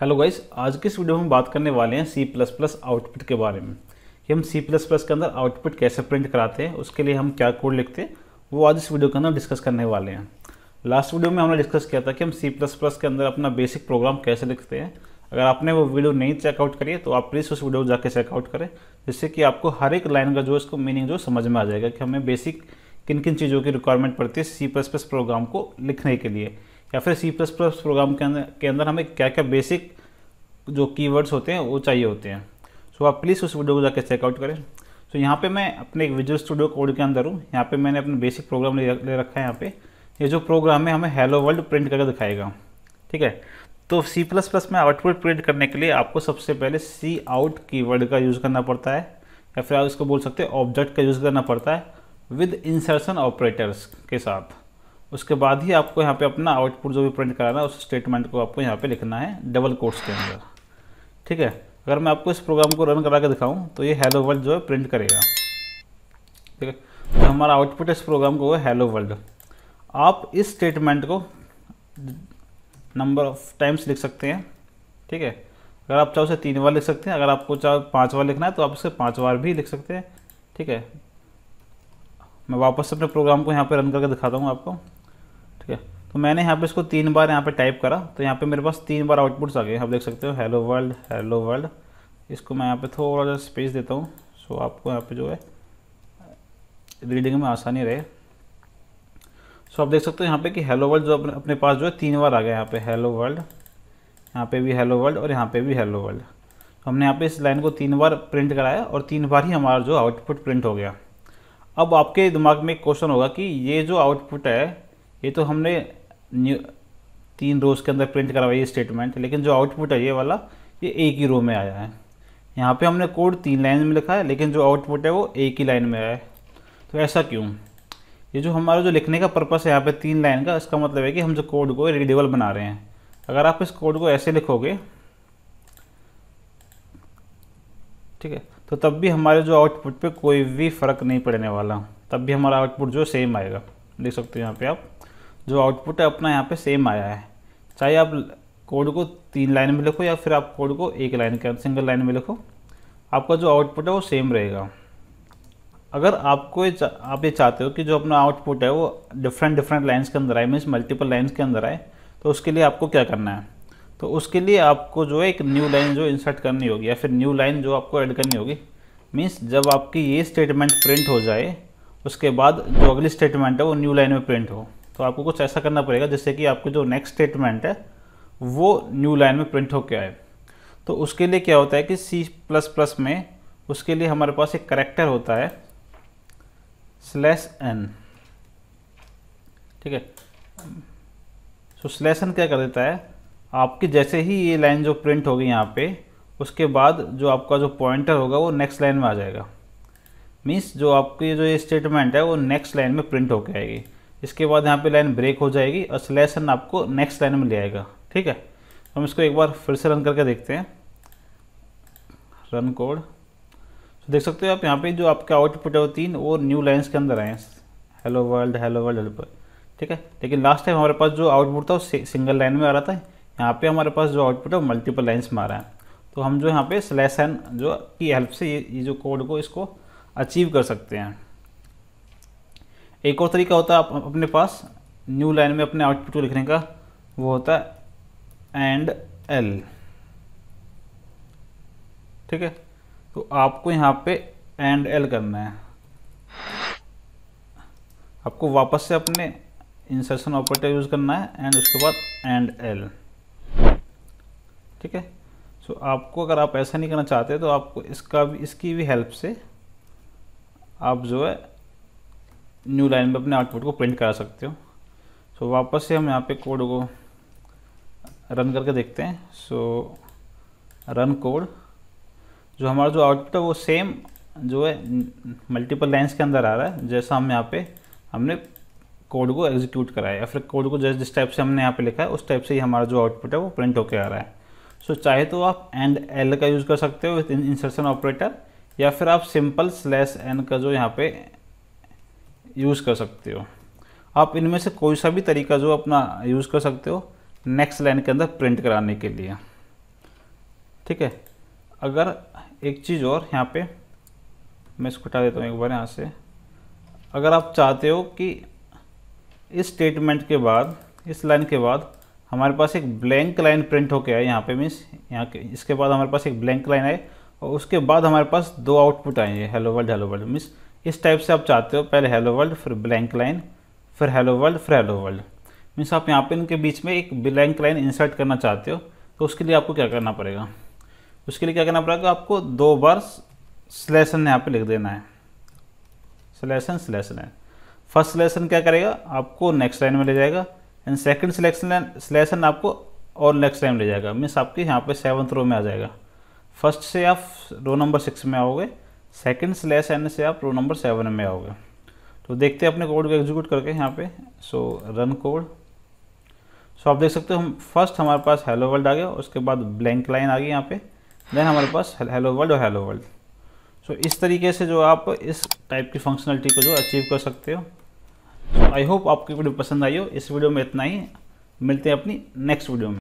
hello guys आज के इस वीडियो में हम बात करने वाले हैं सी प्लस प्लस आउटपुट के बारे में कि हम सी प्लस प्लस के अंदर आउटपुट कैसे प्रिंट कराते हैं उसके लिए हम क्या कोड लिखते हैं वो आज इस वीडियो के अंदर डिस्कस करने वाले हैं लास्ट वीडियो में हमने डिस्कस किया था कि हम सी प्लस प्लस के अंदर अपना बेसिक प्रोग्राम कैसे लिखते हैं अगर आपने वो वीडियो नहीं चेकआउट करी तो आप प्लीज़ उस वीडियो को जाकर चेकआउट करें जिससे कि आपको हर एक लाइन का जो इसको मीनिंग जो समझ में आ जाएगा कि हमें बेसिक किन किन चीज़ों की रिक्वायरमेंट पड़ती है सी प्लस प्लस प्रोग्राम को लिखने के लिए या फिर सी प्लस प्लस प्रोग्राम के अंदर के अंदर हमें क्या क्या बेसिक जो कीवर्ड्स होते हैं वो चाहिए होते हैं सो so, आप प्लीज़ उस वीडियो को जाकर चेकआउट करें सो so, यहाँ पे मैं अपने एक विजुअल स्टूडियो कोड के अंदर हूँ यहाँ पे मैंने अपने बेसिक प्रोग्राम ले, रखा है यहाँ पे ये जो प्रोग्राम है हमें हेलो वर्ल्ड प्रिंट करके दिखाएगा ठीक है तो सी प्लस प्लस में आउटपुट प्रिंट करने के लिए आपको सबसे पहले सी आउट वर्ड का यूज़ करना पड़ता है या फिर आप इसको बोल सकते हैं ऑब्जेक्ट का यूज़ करना पड़ता है विद इंसर्सन ऑपरेटर्स के साथ उसके बाद ही आपको यहाँ पे अपना आउटपुट जो भी प्रिंट कराना है उस स्टेटमेंट को आपको यहाँ पे लिखना है डबल कोर्स के अंदर ठीक है अगर मैं आपको इस प्रोग्राम को रन करा के दिखाऊँ तो ये हेलो वर्ल्ड जो है प्रिंट करेगा ठीक है तो हमारा आउटपुट इस प्रोग्राम को हैलो वर्ल्ड आप इस स्टेटमेंट को नंबर ऑफ टाइम्स लिख सकते हैं ठीक है अगर आप चाहो उसे तीन बार लिख सकते हैं अगर आपको चाहो पाँच बार लिखना है तो आप उसे पाँच बार भी लिख सकते हैं ठीक है मैं वापस अपने प्रोग्राम को यहाँ पर रन करके दिखाता हूँ आपको ठीक है तो मैंने यहाँ पे इसको तीन बार यहाँ पे टाइप करा तो यहाँ पे मेरे पास तीन बार आउटपुट्स आ गए आप देख सकते हो हेलो वर्ल्ड हेलो वर्ल्ड इसको मैं यहाँ पे थोड़ा सा स्पेस देता हूँ सो आपको यहाँ पे जो है रीडिंग में आसानी रहे सो आप देख सकते हो यहाँ पे कि हेलो वर्ल्ड जो अपने पास जो है तीन बार आ गया यहाँ पे हेलो वर्ल्ड यहाँ पे भी हेलो वर्ल्ड और यहाँ पे भी हेलो वर्ल्ड तो हमने यहाँ पे इस लाइन को तीन बार प्रिंट कराया और तीन बार ही हमारा जो आउटपुट प्रिंट हो गया अब आपके दिमाग में एक क्वेश्चन होगा कि ये जो आउटपुट है ये तो हमने तीन रोज़ के अंदर प्रिंट करवाई है स्टेटमेंट लेकिन जो आउटपुट है ये वाला ये एक ही रो में आया है यहाँ पे हमने कोड तीन लाइन में लिखा है लेकिन जो आउटपुट है वो एक ही लाइन में आया है तो ऐसा क्यों ये जो हमारा जो लिखने का पर्पस है यहाँ पे तीन लाइन का इसका मतलब है कि हम जो कोड को रीडेबल बना रहे हैं अगर आप इस कोड को ऐसे लिखोगे ठीक है तो तब भी हमारे जो आउटपुट पे कोई भी फ़र्क नहीं पड़ने वाला तब भी हमारा आउटपुट जो सेम आएगा देख सकते हो यहाँ पे आप जो आउटपुट है अपना यहाँ पे सेम आया है चाहे आप कोड को तीन लाइन में लिखो या फिर आप कोड को एक लाइन के सिंगल लाइन में लिखो आपका जो आउटपुट है वो सेम रहेगा अगर आपको ये आप ये चाहते हो कि जो अपना आउटपुट है वो डिफरेंट डिफरेंट लाइन्स के अंदर आए मीन्स मल्टीपल लाइन्स के अंदर आए तो उसके लिए आपको क्या करना है तो उसके लिए आपको जो है एक न्यू लाइन जो इंसर्ट करनी होगी या फिर न्यू लाइन जो आपको ऐड करनी होगी मीन्स जब आपकी ये स्टेटमेंट प्रिंट हो जाए उसके बाद जो अगली स्टेटमेंट है वो न्यू लाइन में प्रिंट हो तो आपको कुछ ऐसा करना पड़ेगा जिससे कि आपके जो नेक्स्ट स्टेटमेंट है वो न्यू लाइन में प्रिंट होके आए तो उसके लिए क्या होता है कि सी प्लस प्लस में उसके लिए हमारे पास एक करेक्टर होता है स्लैश एन ठीक है सो स्लैश एन क्या कर देता है आपकी जैसे ही ये लाइन जो प्रिंट होगी यहाँ पे उसके बाद जो आपका जो पॉइंटर होगा वो नेक्स्ट लाइन में आ जाएगा मीन्स जो आपकी जो ये स्टेटमेंट है वो नेक्स्ट लाइन में प्रिंट होके आएगी इसके बाद यहाँ पे लाइन ब्रेक हो जाएगी और स्लेशन आपको नेक्स्ट लाइन में ले आएगा ठीक है हम इसको एक बार फिर से रन करके देखते हैं रन कोड तो देख सकते हो आप यहाँ पे जो आपका आउटपुट है वो तीन वो न्यू लाइन्स के अंदर आए हैं hello world hello world hello ठीक है लेकिन लास्ट टाइम हमारे पास जो आउटपुट था वो सिंगल लाइन में आ रहा था यहाँ पे हमारे पास जो आउटपुट है वो मल्टीपल लाइन्स में आ रहा है तो हम जो यहाँ पे स्लेशन जो की हेल्प से ये, ये जो कोड को इसको अचीव कर सकते हैं एक और तरीका होता है अपने पास न्यू लाइन में अपने आउटपुट को लिखने का वो होता है एंड एल ठीक है तो आपको यहाँ पे एंड एल करना है आपको वापस से अपने इंसर्शन ऑपरेटर यूज़ करना है एंड उसके बाद एंड एल ठीक है सो so, आपको अगर आप ऐसा नहीं करना चाहते तो आपको इसका भी इसकी भी हेल्प से आप जो है न्यू लाइन में अपने आउटपुट को प्रिंट करा सकते हो सो so, वापस से हम यहाँ पे कोड को रन करके देखते हैं सो रन कोड जो हमारा जो आउटपुट है वो सेम जो है मल्टीपल लाइन्स के अंदर आ रहा है जैसा हम यहाँ पे हमने कोड को एग्जीक्यूट कराया या फिर कोड को जैसे जिस टाइप से हमने यहाँ पे लिखा है उस टाइप से ही हमारा जो आउटपुट है वो प्रिंट होकर आ रहा है सो so, चाहे तो आप एंड एल का यूज़ कर सकते हो विथ इंसर्शन ऑपरेटर या फिर आप सिंपल स्लैश एन का जो यहाँ पे यूज़ कर सकते हो आप इनमें से कोई सा भी तरीका जो अपना यूज़ कर सकते हो नेक्स्ट लाइन के अंदर प्रिंट कराने के लिए ठीक है अगर एक चीज़ और यहाँ पे मैं इसको हटा देता हूँ एक बार यहाँ से अगर आप चाहते हो कि इस स्टेटमेंट के बाद इस लाइन के बाद हमारे पास एक ब्लैंक लाइन प्रिंट होके आए यहाँ पे मीन्स यहाँ के इसके बाद हमारे पास एक ब्लैंक लाइन आए और उसके बाद हमारे पास दो आउटपुट आए हैं hello world hello world means इस टाइप से आप चाहते हो पहले हेलो वर्ल्ड फिर ब्लैंक लाइन फिर हेलो वर्ल्ड फिर हेलो वर्ल्ड मीन्स आप यहाँ पे इनके बीच में एक ब्लैंक लाइन इंसर्ट करना चाहते हो तो उसके लिए आपको क्या करना पड़ेगा उसके लिए क्या करना पड़ेगा आपको दो बार स्लेसन यहाँ पे लिख देना है स्लेसन स्लेसन है फर्स्ट स्लेसन क्या करेगा आपको नेक्स्ट लाइन में ले जाएगा एंड सेकेंड सिलेक्शन स्लेसन आपको और नेक्स्ट टाइम ले जाएगा मीन्स आपके यहाँ पे सेवन्थ रो में आ जाएगा फर्स्ट से आप रो नंबर सिक्स में आओगे सेकेंड स्लैश एन से आप रो नंबर सेवन में आओगे तो देखते हैं अपने कोड को एग्जीक्यूट करके यहाँ पे सो रन कोड सो आप देख सकते हो हम फर्स्ट हमारे पास हेलो वर्ल्ड आ गया उसके बाद ब्लैंक लाइन आ गई यहाँ पे देन हमारे पास हेलो वर्ल्ड और हेलो वर्ल्ड सो इस तरीके से जो आप इस टाइप की फंक्शनलिटी को जो अचीव कर सकते हो सो आई होप आपकी वीडियो पसंद आई हो इस वीडियो में इतना ही मिलते हैं अपनी नेक्स्ट वीडियो में